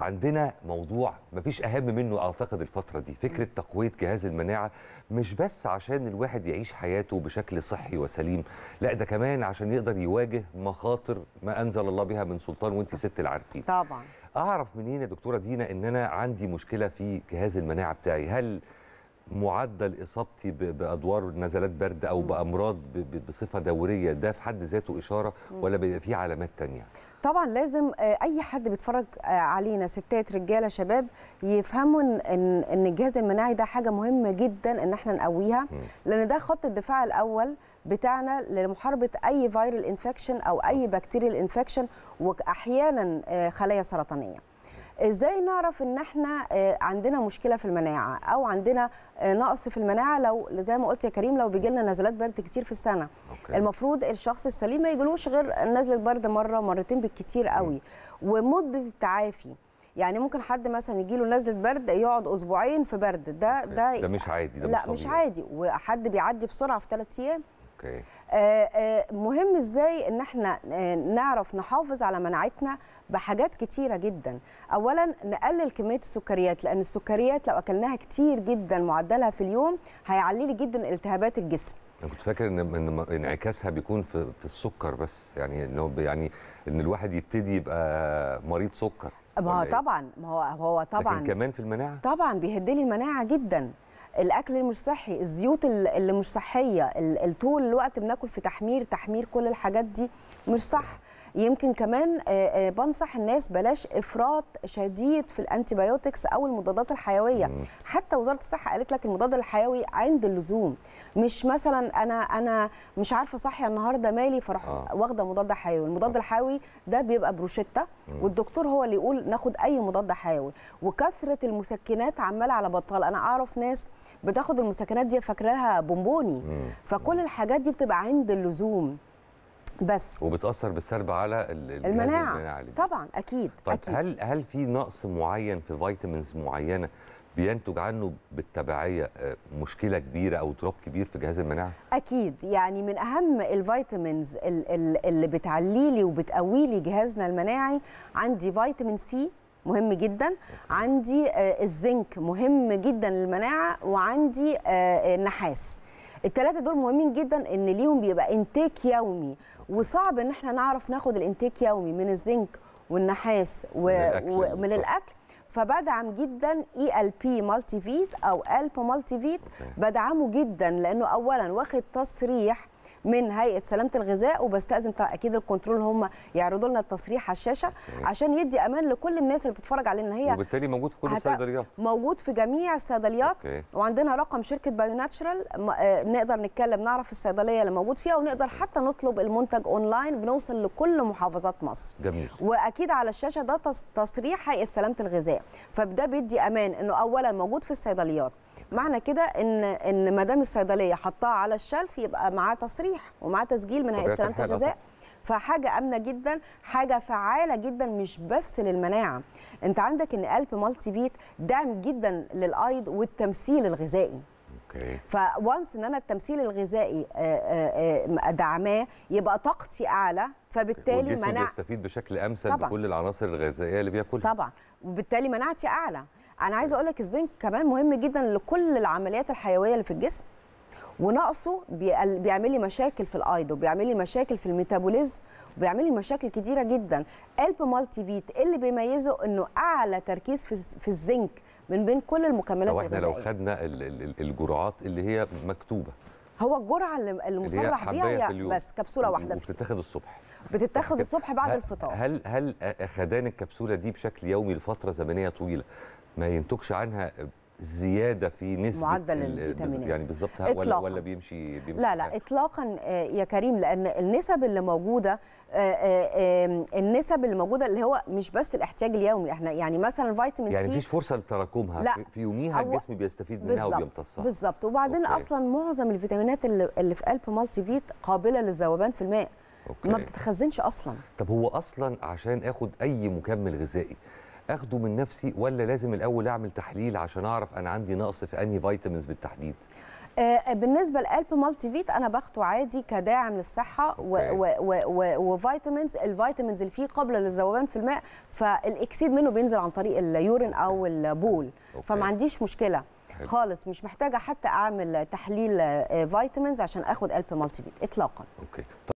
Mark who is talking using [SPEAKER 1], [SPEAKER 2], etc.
[SPEAKER 1] عندنا موضوع مفيش اهم منه اعتقد الفتره دي فكره تقويه جهاز المناعه مش بس عشان الواحد يعيش حياته بشكل صحي وسليم لا ده كمان عشان يقدر يواجه مخاطر ما انزل الله بها من سلطان وانت ست العارفين طبعا اعرف منين يا دكتوره دينا ان انا عندي مشكله في جهاز المناعه بتاعي هل معدل اصابتي بادوار نزلات برد او بامراض بصفه دوريه ده في حد ذاته اشاره ولا بيبقى فيه علامات ثانيه
[SPEAKER 2] طبعا لازم آه، اي حد بيتفرج آه، علينا ستات رجاله شباب يفهموا ان ان الجهاز المناعي ده حاجه مهمه جدا ان احنا نقويها لان ده خط الدفاع الاول بتاعنا لمحاربه اي فيرال انفكشن او اي بكتيريال انفكشن واحيانا آه، خلايا سرطانيه ازاي نعرف ان احنا آه، عندنا مشكله في المناعه او عندنا آه، نقص في المناعه لو زي ما قلت يا كريم لو بيجي لنا نزلات برد كتير في السنه أوكي. المفروض الشخص السليم ما يجيلوش غير نزله برد مره مرتين بالكتير قوي ومده التعافي يعني ممكن حد مثلا يجي له نزله برد يقعد اسبوعين في برد ده ده ده
[SPEAKER 1] مش عادي ده لا مش, مش
[SPEAKER 2] عادي وحد بيعدي بسرعه في ثلاث ايام اوكي آه، آه، مهم ازاي ان احنا آه، نعرف نحافظ على مناعتنا بحاجات كتيره جدا اولا نقلل كميه السكريات لان السكريات لو اكلناها كتير جدا معدلها في اليوم هيعلي لي جدا التهابات الجسم
[SPEAKER 1] انا كنت فاكر ان انعكاسها بيكون في السكر بس يعني ان هو يعني ان الواحد يبتدي يبقى مريض سكر ما هو إيه؟
[SPEAKER 2] طبعا ما هو هو طبعا لكن كمان في المناعه طبعا بيهدلي المناعه جدا الاكل مش صحي الزيوت اللي مش صحيه طول الوقت بناكل في تحمير تحمير كل الحاجات دي مش صح يمكن كمان آه، آه، بنصح الناس بلاش افراط شديد في الانتيبيوتكس او المضادات الحيويه حتى وزاره الصحه قالت لك المضاد الحيوي عند اللزوم مش مثلا انا انا مش عارفه صحيه النهارده مالي فاروح آه. واخده مضاد حيوي المضاد الحيوي ده بيبقى بروشته والدكتور هو اللي يقول ناخد اي مضاد حيوي وكثره المسكنات عماله على بطال انا اعرف ناس بتاخد المسكنات دي فاكراها بونبوني فكل الحاجات دي بتبقى عند اللزوم
[SPEAKER 1] بس وبتاثر بالسلب على المناعه المناعه
[SPEAKER 2] طبعا اكيد
[SPEAKER 1] طيب أكيد. هل هل في نقص معين في فيتامينز معينه بينتج عنه بالتبعيه آه، مشكله كبيره او اضطراب كبير في جهاز المناعه؟
[SPEAKER 2] اكيد يعني من اهم الفيتامينز اللي بتعلي لي وبتقوي لي جهازنا المناعي عندي فيتامين سي مهم جدا عندي آه، الزنك مهم جدا للمناعه وعندي آه، النحاس الثلاثه دول مهمين جدا ان ليهم بيبقى انتاك يومي وصعب ان احنا نعرف ناخد الانتاك يومي من الزنك والنحاس ومن الاكل فبدعم جدا اي ال بي مالتي فيت او الب مالتي فيت بدعمه جدا لانه اولا واخد تصريح من هيئه سلامه الغذاء وبستاذن اكيد الكنترول هم يعرضوا لنا التصريح على الشاشه عشان يدي امان لكل الناس اللي بتتفرج علينا هي
[SPEAKER 1] وبالتالي موجود في كل الصيدليات
[SPEAKER 2] موجود في جميع الصيدليات وعندنا رقم شركه بايو آه، ناتشرال نقدر نتكلم نعرف الصيدليه اللي موجود فيها ونقدر حتى نطلب المنتج اونلاين بنوصل لكل محافظات مصر جميل واكيد على الشاشه ده تصريح هيئه سلامه الغذاء فده بيدي امان انه اولا موجود في الصيدليات معنى كده ان ان ما دام الصيدليه حطاها على الشلف يبقى معاه تصريح ومعاه تسجيل من هيئه سلامه الغذاء فحاجه امنه جدا حاجه فعاله جدا مش بس للمناعه انت عندك ان قلب مالتي فيت دعم جدا للايض والتمثيل الغذائي فونس فوانس ان انا التمثيل الغذائي آه، آه، آه، دعماه يبقى طاقتي اعلى فبالتالي منع
[SPEAKER 1] بيستفيد بشكل امثل طبعًا. بكل العناصر الغذائيه اللي بياكلها طبعا
[SPEAKER 2] وبالتالي مناعتي اعلى انا عايزه اقول لك الزنك كمان مهم جدا لكل العمليات الحيويه اللي في الجسم ونقصه بيعمل لي مشاكل في الايد وبيعمل لي مشاكل في الميتابوليزم وبيعمل لي مشاكل كتيره جدا الب مالتي فيت اللي بيميزه انه اعلى تركيز في, في الزنك من بين كل المكملات طب احنا لو
[SPEAKER 1] خدنا الجرعات اللي هي مكتوبه
[SPEAKER 2] هو الجرعه اللي مصرح بيها هي بس كبسوله واحده
[SPEAKER 1] بتتاخد الصبح
[SPEAKER 2] بتتاخد الصبح بعد هل الفطار
[SPEAKER 1] هل هل اخدان الكبسوله دي بشكل يومي لفتره زمنيه طويله ما ينتجش عنها زياده في نسبه معدل الفيتامينات يعني بالظبط ولا ولا بيمشي, بيمشي لا
[SPEAKER 2] لا اطلاقا آه، يا كريم لان النسب اللي موجوده آه، آه، النسب اللي موجوده اللي هو مش بس الاحتياج اليومي احنا يعني مثلا فيتامين يعني سي يعني مفيش
[SPEAKER 1] فرصه لتراكمها لا في يوميها الجسم بيستفيد منها وبيمتصها
[SPEAKER 2] بالظبط وبعدين أوكي. اصلا معظم الفيتامينات اللي, اللي في قلب مالتي فيت قابله للذوبان في الماء أوكي. ما بتتخزنش اصلا
[SPEAKER 1] طب هو اصلا عشان اخد اي مكمل غذائي اخده من نفسي ولا لازم الاول اعمل تحليل عشان اعرف انا عندي نقص في انهي فيتامينز بالتحديد
[SPEAKER 2] آه، آه، بالنسبه للالب مالتي فيت انا باخده عادي كداعم للصحه وفيتامينز الفيتامينز اللي فيه قابله للذوبان في الماء فالاكسيد منه بينزل عن طريق اليورين او البول أوكي. فما عنديش مشكله خالص مش محتاجه حتى اعمل تحليل فيتامينز آه، عشان اخد الب مالتي فيت اطلاقا اوكي